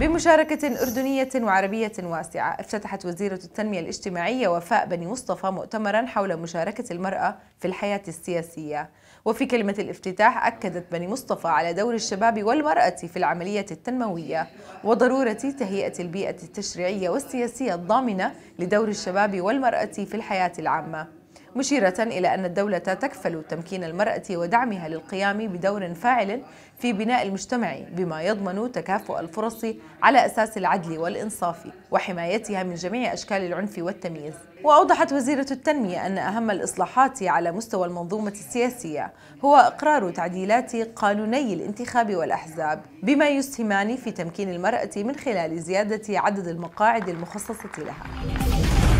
بمشاركة أردنية وعربية واسعة افتتحت وزيرة التنمية الاجتماعية وفاء بني مصطفى مؤتمرا حول مشاركة المرأة في الحياة السياسية وفي كلمة الافتتاح أكدت بني مصطفى على دور الشباب والمرأة في العملية التنموية وضرورة تهيئة البيئة التشريعية والسياسية الضامنة لدور الشباب والمرأة في الحياة العامة مشيرة إلى أن الدولة تكفل تمكين المرأة ودعمها للقيام بدور فاعل في بناء المجتمع بما يضمن تكافؤ الفرص على أساس العدل والإنصاف وحمايتها من جميع أشكال العنف والتمييز وأوضحت وزيرة التنمية أن أهم الإصلاحات على مستوى المنظومة السياسية هو إقرار تعديلات قانوني الانتخاب والأحزاب بما يسهمان في تمكين المرأة من خلال زيادة عدد المقاعد المخصصة لها